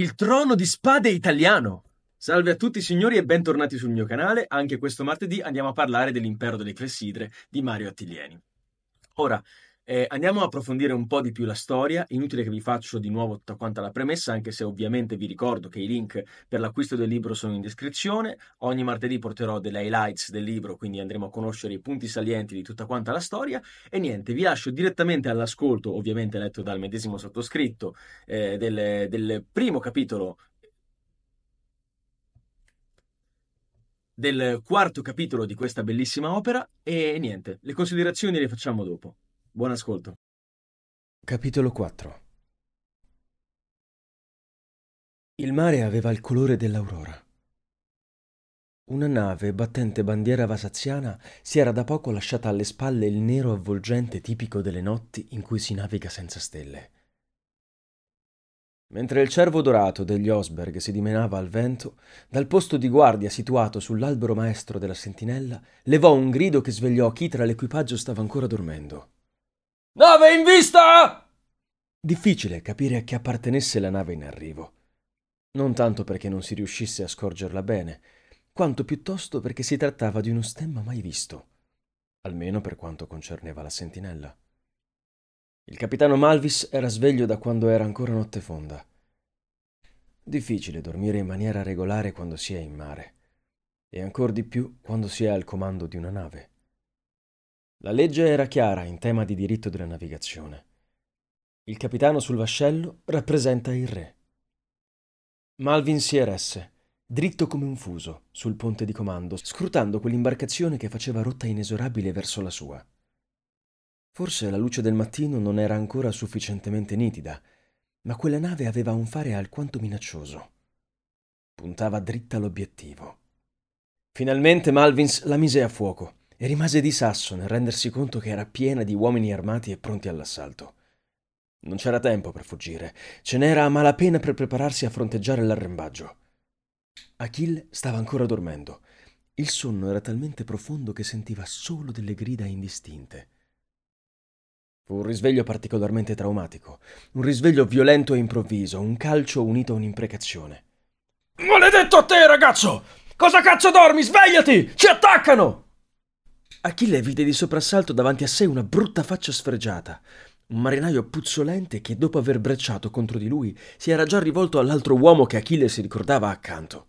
Il trono di spade italiano. Salve a tutti signori e bentornati sul mio canale. Anche questo martedì andiamo a parlare dell'impero delle Clessidre di Mario Attilieni. Ora, eh, andiamo a approfondire un po' di più la storia, inutile che vi faccio di nuovo tutta quanta la premessa, anche se ovviamente vi ricordo che i link per l'acquisto del libro sono in descrizione, ogni martedì porterò delle highlights del libro, quindi andremo a conoscere i punti salienti di tutta quanta la storia e niente, vi lascio direttamente all'ascolto, ovviamente letto dal medesimo sottoscritto, eh, del, del primo capitolo del quarto capitolo di questa bellissima opera e niente, le considerazioni le facciamo dopo. Buon ascolto. Capitolo 4 Il mare aveva il colore dell'aurora. Una nave battente bandiera vasaziana si era da poco lasciata alle spalle il nero avvolgente tipico delle notti in cui si naviga senza stelle. Mentre il cervo dorato degli Osberg si dimenava al vento, dal posto di guardia situato sull'albero maestro della sentinella levò un grido che svegliò chi tra l'equipaggio stava ancora dormendo. Nave in vista! Difficile capire a chi appartenesse la nave in arrivo. Non tanto perché non si riuscisse a scorgerla bene, quanto piuttosto perché si trattava di uno stemma mai visto, almeno per quanto concerneva la sentinella. Il capitano Malvis era sveglio da quando era ancora notte fonda. Difficile dormire in maniera regolare quando si è in mare, e ancor di più quando si è al comando di una nave. La legge era chiara in tema di diritto della navigazione. Il capitano sul vascello rappresenta il re. Malvin si eresse, dritto come un fuso, sul ponte di comando, scrutando quell'imbarcazione che faceva rotta inesorabile verso la sua. Forse la luce del mattino non era ancora sufficientemente nitida, ma quella nave aveva un fare alquanto minaccioso. Puntava dritta l'obiettivo. Finalmente Malvins la mise a fuoco e rimase di sasso nel rendersi conto che era piena di uomini armati e pronti all'assalto. Non c'era tempo per fuggire, ce n'era a malapena per prepararsi a fronteggiare l'arrembaggio. Achille stava ancora dormendo. Il sonno era talmente profondo che sentiva solo delle grida indistinte. Fu un risveglio particolarmente traumatico, un risveglio violento e improvviso, un calcio unito a un'imprecazione. Maledetto a te, ragazzo! Cosa cazzo dormi? Svegliati! Ci attaccano! Achille vide di soprassalto davanti a sé una brutta faccia sfregiata, un marinaio puzzolente che dopo aver brecciato contro di lui si era già rivolto all'altro uomo che Achille si ricordava accanto.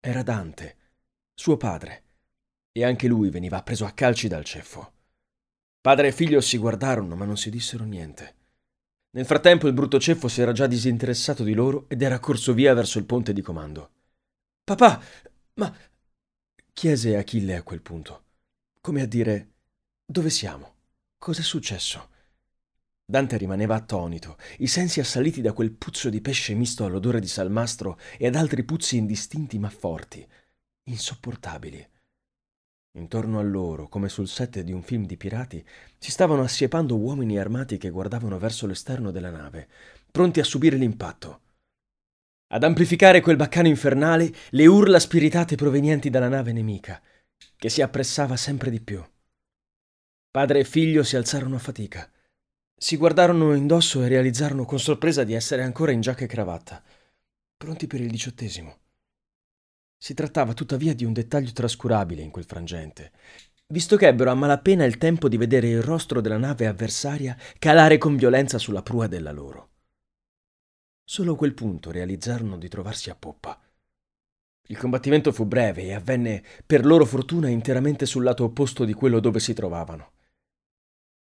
Era Dante, suo padre, e anche lui veniva preso a calci dal ceffo. Padre e figlio si guardarono, ma non si dissero niente. Nel frattempo il brutto ceffo si era già disinteressato di loro ed era corso via verso il ponte di comando. Papà, ma... chiese Achille a quel punto come a dire dove siamo? Cos'è successo? Dante rimaneva attonito, i sensi assaliti da quel puzzo di pesce misto all'odore di salmastro e ad altri puzzi indistinti ma forti, insopportabili. Intorno a loro, come sul set di un film di pirati, si stavano assiepando uomini armati che guardavano verso l'esterno della nave, pronti a subire l'impatto. Ad amplificare quel baccano infernale le urla spiritate provenienti dalla nave nemica – che si appressava sempre di più. Padre e figlio si alzarono a fatica. Si guardarono indosso e realizzarono con sorpresa di essere ancora in giacca e cravatta, pronti per il diciottesimo. Si trattava tuttavia di un dettaglio trascurabile in quel frangente, visto che ebbero a malapena il tempo di vedere il rostro della nave avversaria calare con violenza sulla prua della loro. Solo a quel punto realizzarono di trovarsi a poppa. Il combattimento fu breve e avvenne, per loro fortuna, interamente sul lato opposto di quello dove si trovavano.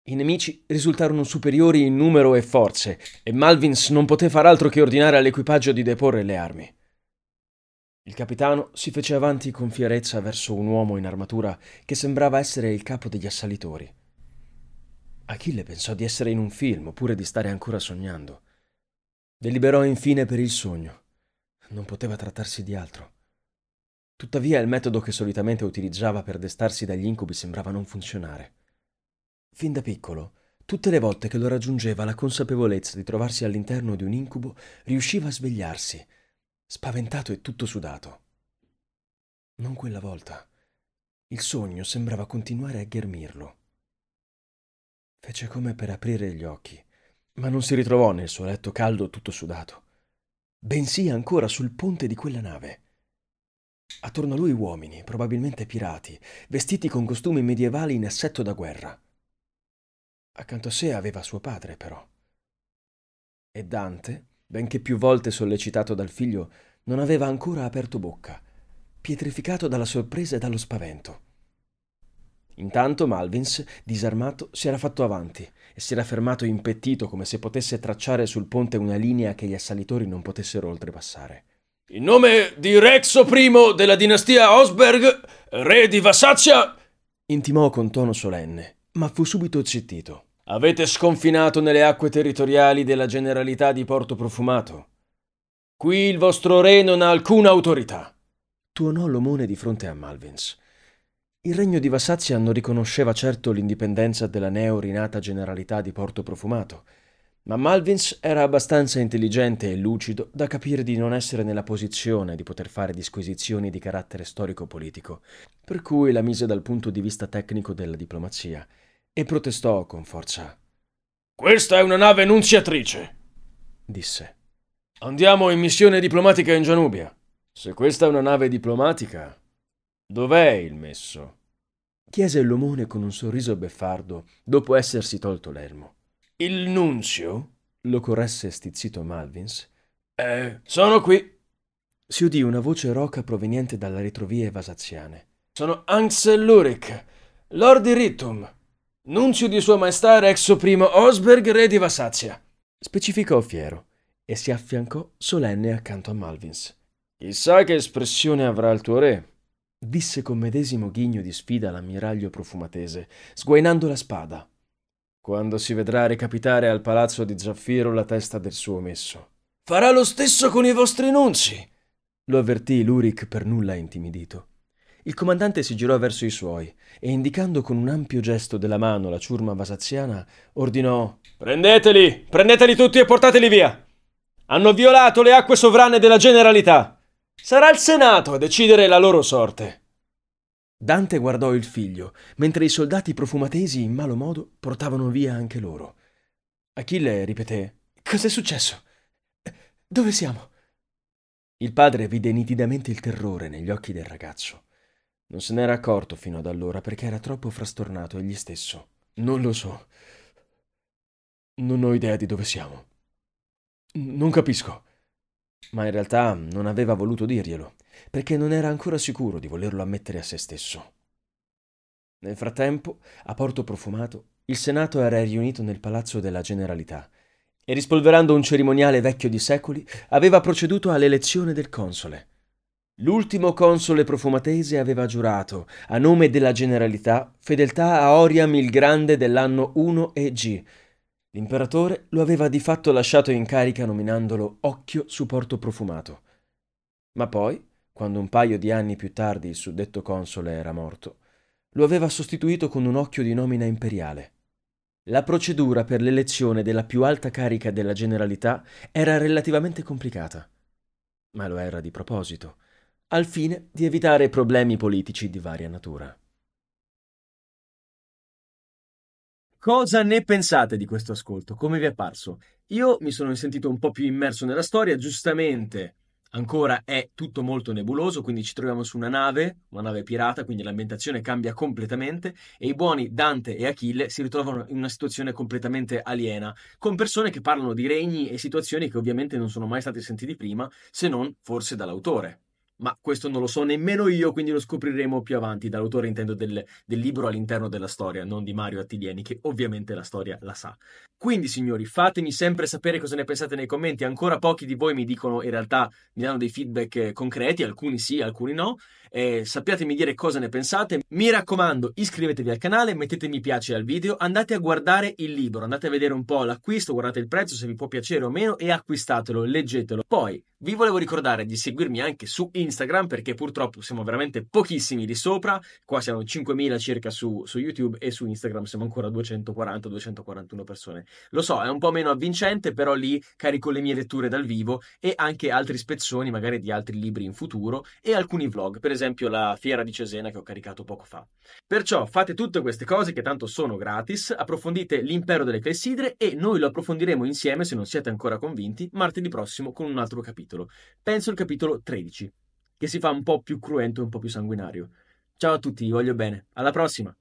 I nemici risultarono superiori in numero e forze, e Malvins non poté far altro che ordinare all'equipaggio di deporre le armi. Il capitano si fece avanti con fierezza verso un uomo in armatura che sembrava essere il capo degli assalitori. Achille pensò di essere in un film oppure di stare ancora sognando. Deliberò infine per il sogno. Non poteva trattarsi di altro. Tuttavia il metodo che solitamente utilizzava per destarsi dagli incubi sembrava non funzionare. Fin da piccolo, tutte le volte che lo raggiungeva la consapevolezza di trovarsi all'interno di un incubo, riusciva a svegliarsi, spaventato e tutto sudato. Non quella volta. Il sogno sembrava continuare a ghermirlo. Fece come per aprire gli occhi, ma non si ritrovò nel suo letto caldo tutto sudato, bensì ancora sul ponte di quella nave. Attorno a lui uomini, probabilmente pirati, vestiti con costumi medievali in assetto da guerra. Accanto a sé aveva suo padre, però. E Dante, benché più volte sollecitato dal figlio, non aveva ancora aperto bocca, pietrificato dalla sorpresa e dallo spavento. Intanto Malvins, disarmato, si era fatto avanti e si era fermato impettito come se potesse tracciare sul ponte una linea che gli assalitori non potessero oltrepassare. In nome di Rexo I della dinastia Osberg, re di Vassaccia, intimò con tono solenne, ma fu subito zittito. Avete sconfinato nelle acque territoriali della Generalità di Porto Profumato. Qui il vostro re non ha alcuna autorità. Tuonò l'omone di fronte a Malvins. Il regno di Vassazia non riconosceva certo l'indipendenza della neo rinata Generalità di Porto Profumato ma Malvins era abbastanza intelligente e lucido da capire di non essere nella posizione di poter fare disquisizioni di carattere storico-politico, per cui la mise dal punto di vista tecnico della diplomazia e protestò con forza. Questa è una nave nunziatrice, disse. Andiamo in missione diplomatica in Gianubia. Se questa è una nave diplomatica, dov'è il messo? chiese l'omone con un sorriso beffardo dopo essersi tolto l'elmo. Il nunzio, lo corresse stizzito Malvins, eh, sono qui. Si udì una voce roca proveniente dalla retrovie vasaziane. Sono Ansel Luric, Lord di Rittum, nunzio di Sua Maestà Rexo I Osberg, re di Vasazia. Specificò fiero e si affiancò solenne accanto a Malvins. Chissà che espressione avrà il tuo re, disse con medesimo ghigno di sfida l'ammiraglio profumatese, sguainando la spada quando si vedrà recapitare al palazzo di Zaffiro la testa del suo messo. Farà lo stesso con i vostri nunzi! lo avvertì Luric per nulla intimidito. Il comandante si girò verso i suoi e, indicando con un ampio gesto della mano la ciurma vasaziana, ordinò: Prendeteli, prendeteli tutti e portateli via! Hanno violato le acque sovrane della generalità! Sarà il Senato a decidere la loro sorte. Dante guardò il figlio, mentre i soldati profumatesi in malo modo portavano via anche loro. Achille ripeté: Cos'è successo? Dove siamo? Il padre vide nitidamente il terrore negli occhi del ragazzo. Non se n'era accorto fino ad allora perché era troppo frastornato egli stesso. Non lo so. Non ho idea di dove siamo. Non capisco. Ma in realtà non aveva voluto dirglielo perché non era ancora sicuro di volerlo ammettere a se stesso. Nel frattempo, a Porto Profumato, il Senato era riunito nel Palazzo della Generalità e rispolverando un cerimoniale vecchio di secoli, aveva proceduto all'elezione del console. L'ultimo console profumatese aveva giurato, a nome della generalità, fedeltà a Oriam il Grande dell'anno 1 e.g. L'imperatore lo aveva di fatto lasciato in carica nominandolo Occhio su Porto Profumato. Ma poi, quando un paio di anni più tardi il suddetto console era morto, lo aveva sostituito con un occhio di nomina imperiale. La procedura per l'elezione della più alta carica della generalità era relativamente complicata, ma lo era di proposito, al fine di evitare problemi politici di varia natura. Cosa ne pensate di questo ascolto? Come vi è parso? Io mi sono sentito un po' più immerso nella storia, giustamente Ancora è tutto molto nebuloso, quindi ci troviamo su una nave, una nave pirata, quindi l'ambientazione cambia completamente e i buoni Dante e Achille si ritrovano in una situazione completamente aliena, con persone che parlano di regni e situazioni che ovviamente non sono mai state sentite prima, se non forse dall'autore ma questo non lo so nemmeno io, quindi lo scopriremo più avanti. Dall'autore intendo del, del, libro all'interno della storia, non di Mario Attilieni, che ovviamente la storia la sa. Quindi, signori, fatemi sempre sapere cosa ne pensate nei commenti. Ancora pochi di voi mi dicono, in realtà, mi danno dei feedback eh, concreti, alcuni sì, alcuni no. Eh, sappiatemi dire cosa ne pensate. Mi raccomando, iscrivetevi al canale, mettete mi piace al video, andate a guardare il libro, andate a vedere un po' l'acquisto, guardate il prezzo, se vi può piacere o meno, e acquistatelo, leggetelo. Poi vi volevo ricordare di seguirmi anche su Instagram perché purtroppo siamo veramente pochissimi di sopra, qua siamo 5.000 circa su, su YouTube e su Instagram siamo ancora 240-241 persone. Lo so, è un po' meno avvincente, però lì carico le mie letture dal vivo e anche altri spezzoni magari di altri libri in futuro e alcuni vlog, per esempio la fiera di Cesena che ho caricato poco fa. Perciò fate tutte queste cose che tanto sono gratis, approfondite l'impero delle clessidre e noi lo approfondiremo insieme se non siete ancora convinti martedì prossimo con un altro capitolo capitolo. Penso al capitolo 13, che si fa un po' più cruento e un po' più sanguinario. Ciao a tutti, vi voglio bene. Alla prossima!